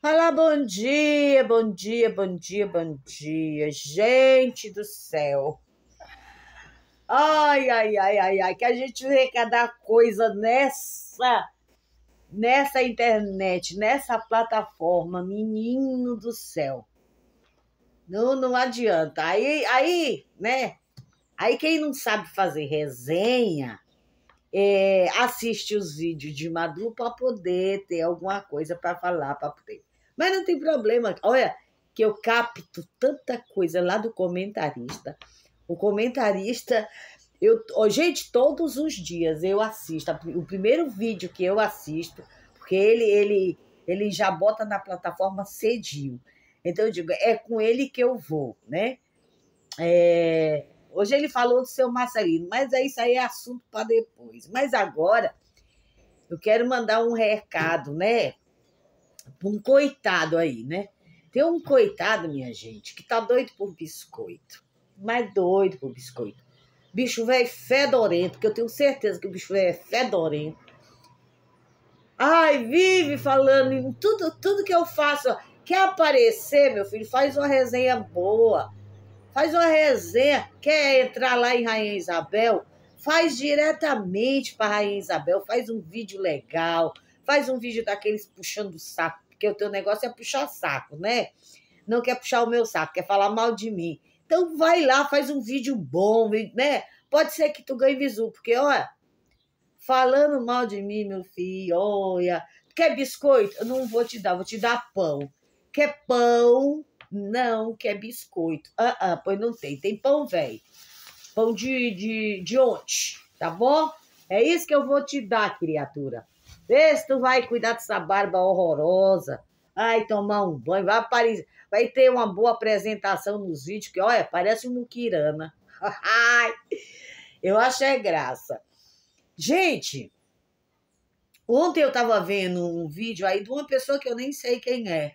Olá, bom dia, bom dia, bom dia, bom dia. Gente do céu. Ai, ai, ai, ai, ai, que a gente cada coisa nessa nessa internet, nessa plataforma, menino do céu. Não, não adianta. Aí, aí, né? Aí quem não sabe fazer resenha, é, assiste os vídeos de Madu para poder ter alguma coisa para falar, para poder mas não tem problema. Olha, que eu capto tanta coisa lá do comentarista. O comentarista, eu, oh, gente, todos os dias eu assisto. O primeiro vídeo que eu assisto, porque ele, ele, ele já bota na plataforma cedinho. Então eu digo, é com ele que eu vou, né? É, hoje ele falou do seu Marcelino, mas é isso aí é assunto para depois. Mas agora eu quero mandar um recado, né? um coitado aí, né? Tem um coitado, minha gente, que tá doido por biscoito. Mas doido por biscoito. Bicho velho é fedorento, que eu tenho certeza que o bicho velho é fedorento. Ai, vive falando em tudo, tudo que eu faço. Quer aparecer, meu filho? Faz uma resenha boa. Faz uma resenha. Quer entrar lá em Rainha Isabel? Faz diretamente para Rainha Isabel. Faz um vídeo legal Faz um vídeo daqueles puxando o saco, porque o teu negócio é puxar saco, né? Não quer puxar o meu saco, quer falar mal de mim. Então vai lá, faz um vídeo bom, né? Pode ser que tu ganhe visu, porque olha, falando mal de mim, meu filho, olha, quer biscoito? Eu não vou te dar, vou te dar pão. Quer pão? Não, quer biscoito. Ah, uh ah, -uh, pois não tem. Tem pão, velho. Pão de, de, de onde? Tá bom? É isso que eu vou te dar, criatura. Vê se tu vai cuidar dessa barba horrorosa. Ai, tomar um banho, vai, aparecer, vai ter uma boa apresentação nos vídeos, que olha, parece um muquirana. eu acho é graça. Gente, ontem eu tava vendo um vídeo aí de uma pessoa que eu nem sei quem é.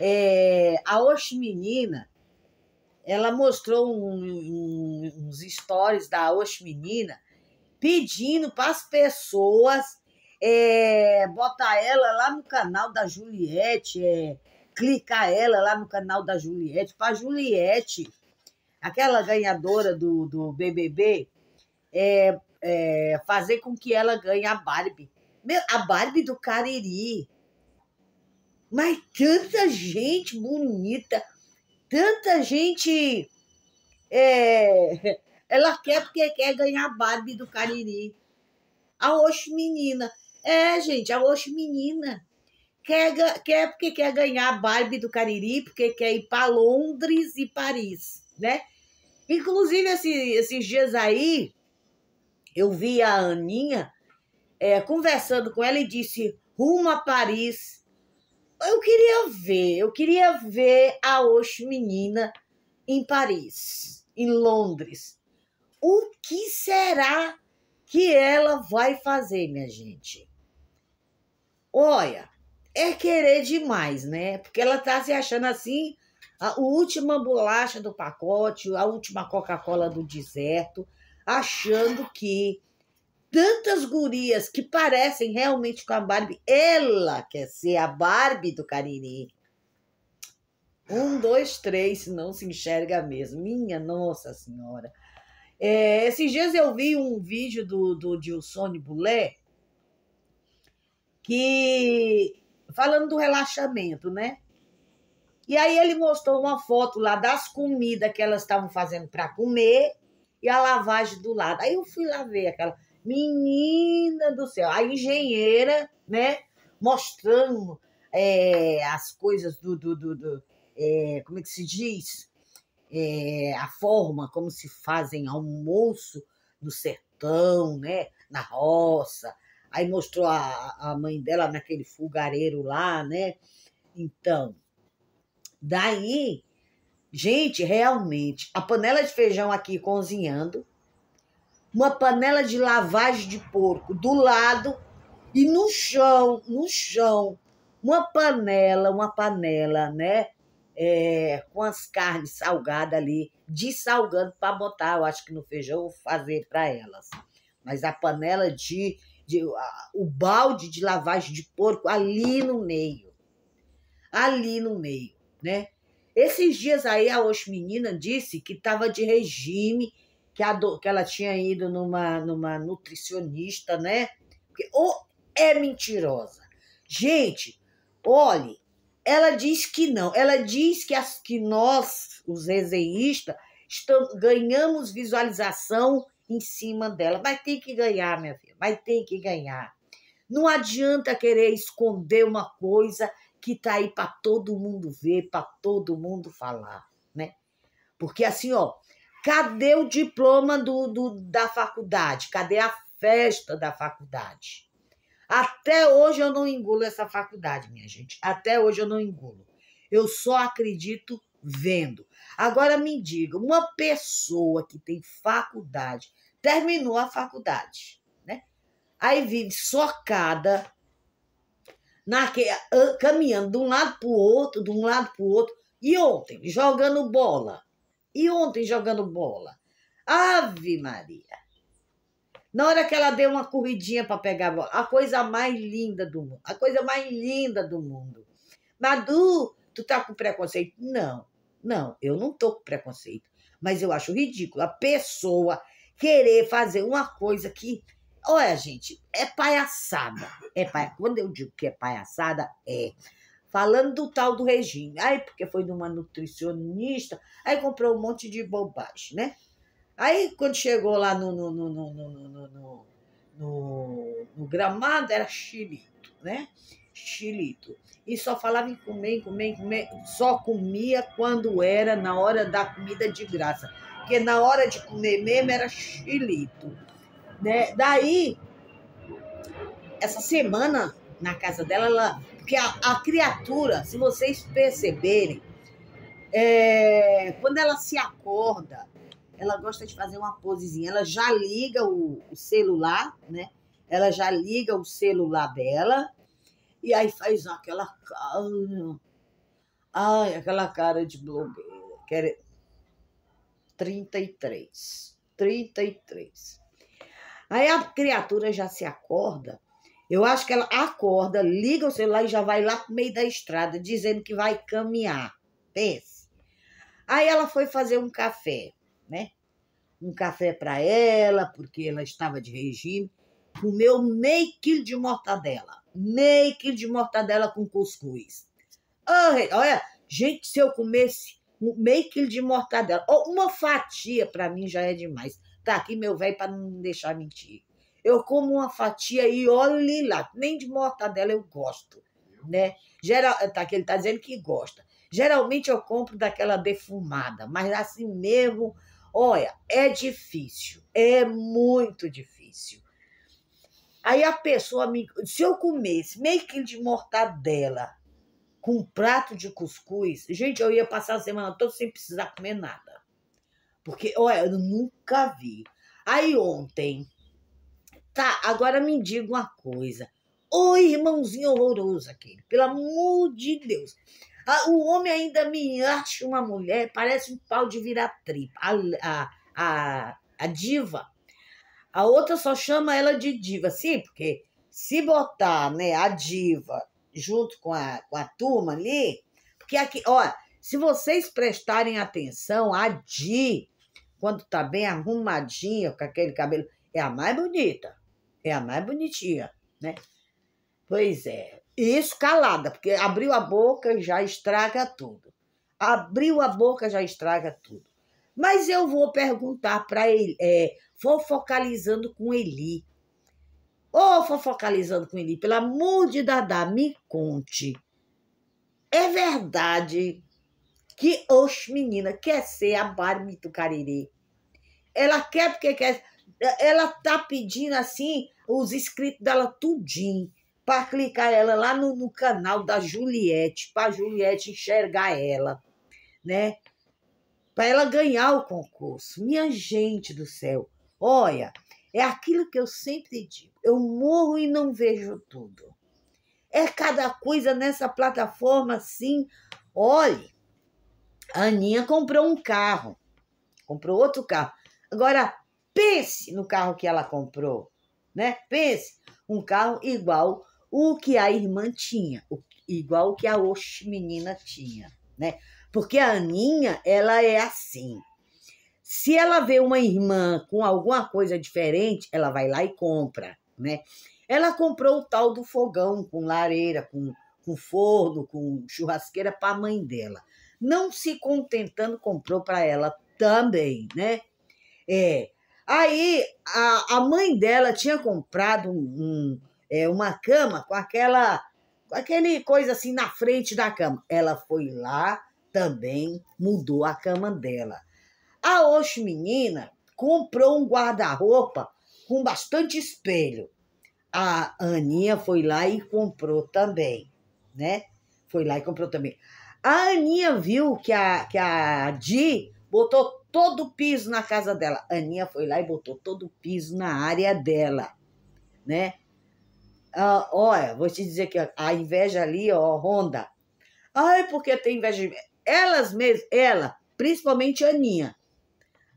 é a Oxi Menina, ela mostrou um, um, uns stories da Oxi Menina pedindo para as pessoas é, botar ela lá no canal da Juliette, é, clicar ela lá no canal da Juliette, para Juliette, aquela ganhadora do, do BBB, é, é, fazer com que ela ganhe a Barbie. Meu, a Barbie do Cariri. Mas tanta gente bonita, tanta gente. É, ela quer porque quer ganhar a Barbie do Cariri. A Oxe menina. É, gente, a menina quer, quer porque quer ganhar a Barbie do Cariri, porque quer ir para Londres e Paris, né? Inclusive, esses esses dias aí, eu vi a Aninha é, conversando com ela e disse: rumo a Paris. Eu queria ver, eu queria ver a menina em Paris, em Londres. O que será que ela vai fazer, minha gente? Olha, é querer demais, né? Porque ela tá se achando assim a última bolacha do pacote, a última Coca-Cola do deserto, achando que tantas gurias que parecem realmente com a Barbie, ela quer ser a Barbie do Cariri. Um, dois, três, não se enxerga mesmo. Minha Nossa Senhora. É, esses dias eu vi um vídeo do, do Dilsone Boulet, que falando do relaxamento, né? E aí ele mostrou uma foto lá das comidas que elas estavam fazendo para comer e a lavagem do lado. Aí eu fui lá ver aquela menina do céu, a engenheira, né? Mostrando é, as coisas do, do, do, do é, como é que se diz? É, a forma como se fazem almoço no sertão, né? Na roça, Aí mostrou a, a mãe dela naquele fogareiro lá, né? Então, daí, gente, realmente, a panela de feijão aqui cozinhando, uma panela de lavagem de porco do lado e no chão, no chão, uma panela, uma panela, né? É, com as carnes salgadas ali, dessalgando para botar, eu acho que no feijão, fazer para elas. Mas a panela de de, a, o balde de lavagem de porco ali no meio. Ali no meio, né? Esses dias aí a hoje menina disse que estava de regime, que, a, que ela tinha ido numa, numa nutricionista, né? Porque, ou é mentirosa. Gente, olhe, ela diz que não. Ela diz que, as, que nós, os resenhistas, estamos, ganhamos visualização em cima dela. Mas tem que ganhar, minha filha, mas tem que ganhar. Não adianta querer esconder uma coisa que tá aí para todo mundo ver, para todo mundo falar, né? Porque assim, ó, cadê o diploma do, do da faculdade? Cadê a festa da faculdade? Até hoje eu não engulo essa faculdade, minha gente. Até hoje eu não engulo. Eu só acredito vendo. Agora me diga, uma pessoa que tem faculdade, terminou a faculdade, né? Aí vive socada, ah, caminhando de um lado para o outro, de um lado para o outro, e ontem jogando bola, e ontem jogando bola. Ave Maria! Na hora que ela deu uma corridinha para pegar a bola, a coisa mais linda do mundo, a coisa mais linda do mundo. Madu, tu tá com preconceito? Não, não, eu não tô com preconceito. Mas eu acho ridículo a pessoa querer fazer uma coisa que, olha, gente, é palhaçada. É palha... Quando eu digo que é palhaçada, é. Falando do tal do regime. Aí, porque foi numa nutricionista, aí comprou um monte de bobagem, né? Aí, quando chegou lá no, no, no, no, no, no, no, no, no gramado, era chilito, né? xilito. E só falava em comer, em comer, em comer. Só comia quando era na hora da comida de graça. Porque na hora de comer mesmo era xilito. Né? Daí, essa semana, na casa dela, ela, porque a, a criatura, se vocês perceberem, é, quando ela se acorda, ela gosta de fazer uma posezinha. Ela já liga o, o celular, né? Ela já liga o celular dela e aí faz aquela cara. Ai, aquela cara de blogueira. Quer 33. 33. Aí a criatura já se acorda. Eu acho que ela acorda, liga o celular e já vai lá pro meio da estrada, dizendo que vai caminhar. Pense. Aí ela foi fazer um café, né? Um café para ela, porque ela estava de regime comeu meio quilo de mortadela. Meio quilo de mortadela com cuscuz. Ah, olha, gente, se eu comesse meio quilo de mortadela, uma fatia para mim já é demais. Tá aqui meu velho para não deixar mentir. Eu como uma fatia e olhe lá, nem de mortadela eu gosto, né? Geral, tá aqui ele tá dizendo que gosta. Geralmente eu compro daquela defumada, mas assim mesmo, olha, é difícil, é muito difícil. Aí a pessoa me. Se eu comesse meio quilo de mortadela com um prato de cuscuz, gente, eu ia passar a semana toda sem precisar comer nada. Porque, olha, eu nunca vi. Aí ontem. Tá, agora me diga uma coisa. Ô irmãozinho horroroso aquele, pelo amor de Deus. Ah, o homem ainda me acha uma mulher, parece um pau de virar tripa. A, a, a, a diva a outra só chama ela de diva, sim, porque se botar né, a diva junto com a, com a turma ali, porque aqui, ó, se vocês prestarem atenção, a Di, quando tá bem arrumadinha, com aquele cabelo, é a mais bonita, é a mais bonitinha, né? Pois é, isso calada, porque abriu a boca já estraga tudo. Abriu a boca já estraga tudo. Mas eu vou perguntar para ele, é, fofocalizando com Eli. Ô, oh, fofocalizando com Eli, pelo amor de Dadá, me conte. É verdade que oxe, menina, quer ser a Barbie do Cariri. Ela quer porque quer. Ela tá pedindo assim os inscritos dela tudinho para clicar ela lá no, no canal da Juliette, para Juliette enxergar ela, né? para ela ganhar o concurso. Minha gente do céu, olha, é aquilo que eu sempre digo: eu morro e não vejo tudo. É cada coisa nessa plataforma assim. Olhe, a Aninha comprou um carro, comprou outro carro. Agora, pense no carro que ela comprou, né? Pense, um carro igual o que a irmã tinha, igual o que a Oxi menina tinha, né? Porque a Aninha, ela é assim. Se ela vê uma irmã com alguma coisa diferente, ela vai lá e compra, né? Ela comprou o tal do fogão com lareira, com, com forno, com churrasqueira para a mãe dela. Não se contentando, comprou para ela também, né? É. Aí a, a mãe dela tinha comprado um, é, uma cama com aquela aquele coisa assim na frente da cama. Ela foi lá, também mudou a cama dela. A hoje menina comprou um guarda-roupa com bastante espelho. A Aninha foi lá e comprou também, né? Foi lá e comprou também. A Aninha viu que a, que a Di botou todo o piso na casa dela. A Aninha foi lá e botou todo o piso na área dela, né? Ah, olha, vou te dizer que a inveja ali, ó, ronda. Ai, porque tem inveja de elas mesmas, ela, principalmente a Aninha.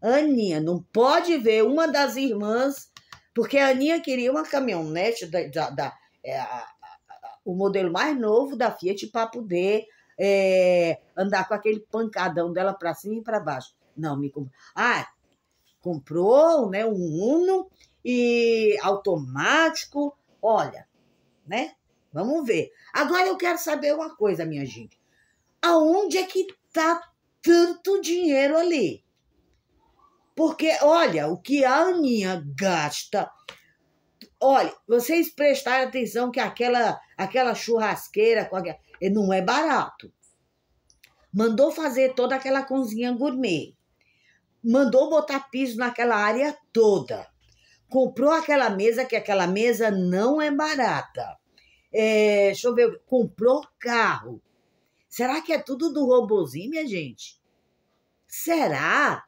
Aninha não pode ver uma das irmãs, porque a Aninha queria uma caminhonete da, da, da é, a, a, o modelo mais novo da Fiat para poder é, andar com aquele pancadão dela para cima e para baixo. Não, me comprou. Ah, comprou né, um Uno e automático. Olha, né? Vamos ver. Agora eu quero saber uma coisa, minha gente aonde é que está tanto dinheiro ali? Porque, olha, o que a Aninha gasta. Olha, vocês prestarem atenção que aquela, aquela churrasqueira não é barato. Mandou fazer toda aquela cozinha gourmet. Mandou botar piso naquela área toda. Comprou aquela mesa, que aquela mesa não é barata. É, deixa eu ver, comprou carro Será que é tudo do robozinho, minha gente? Será?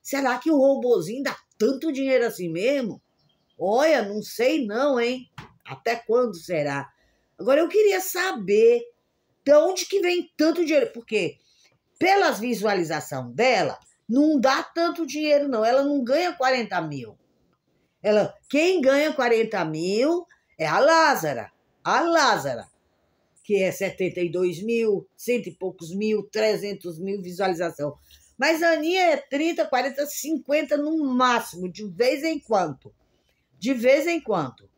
Será que o robozinho dá tanto dinheiro assim mesmo? Olha, não sei não, hein? Até quando será? Agora eu queria saber de onde que vem tanto dinheiro, porque pelas visualização dela, não dá tanto dinheiro não, ela não ganha 40 mil. Ela, quem ganha 40 mil é a Lázara, a Lázara que é 72 mil, cento e poucos mil, 300 mil visualização. Mas a Aninha é 30, 40, 50 no máximo, de vez em quando. De vez em quando.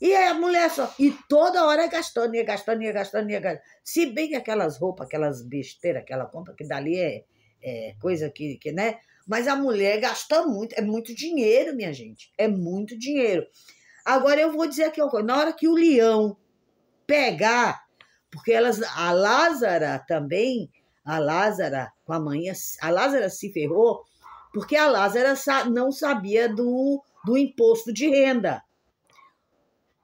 E a mulher só. E toda hora é gastando, ia é gastando, ia é gastando, ia é gastando. Se bem que aquelas roupas, aquelas besteiras que ela compra, que dali é, é coisa que, que, né? Mas a mulher gasta muito, é muito dinheiro, minha gente. É muito dinheiro. Agora eu vou dizer aqui uma coisa. Na hora que o leão pegar, porque elas, a Lázara também, a Lázara com a mãe a Lázara se ferrou porque a Lázara não sabia do, do imposto de renda.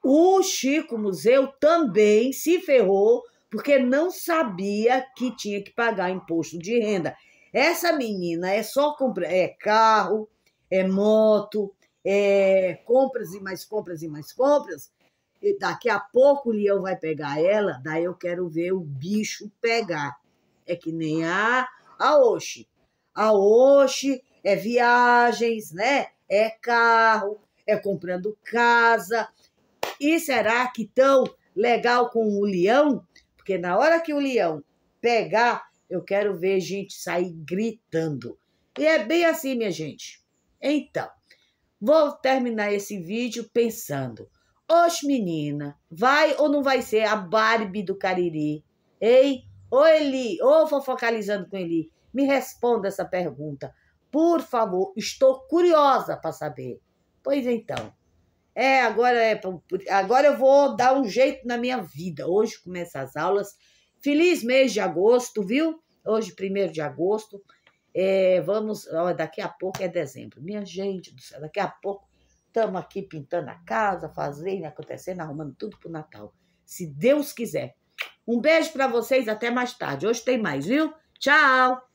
O Chico Museu também se ferrou porque não sabia que tinha que pagar imposto de renda. Essa menina é só comprar, é carro, é moto, é compras e mais compras e mais compras, e daqui a pouco o leão vai pegar ela, daí eu quero ver o bicho pegar. É que nem a, a Oxi. A Oxi é viagens, né? É carro, é comprando casa. E será que tão legal com o leão? Porque na hora que o leão pegar, eu quero ver gente sair gritando. E é bem assim, minha gente. Então, vou terminar esse vídeo pensando. Oxe, menina, vai ou não vai ser a Barbie do Cariri? Ei, ô Eli, ô fofocalizando com Eli, me responda essa pergunta. Por favor, estou curiosa para saber. Pois então. É, agora é, agora eu vou dar um jeito na minha vida. Hoje começa as aulas. Feliz mês de agosto, viu? Hoje, primeiro de agosto. É, vamos, ó, daqui a pouco é dezembro. Minha gente do céu, daqui a pouco estamos aqui pintando a casa, fazendo, acontecendo, arrumando tudo para o Natal. Se Deus quiser. Um beijo para vocês, até mais tarde. Hoje tem mais, viu? Tchau!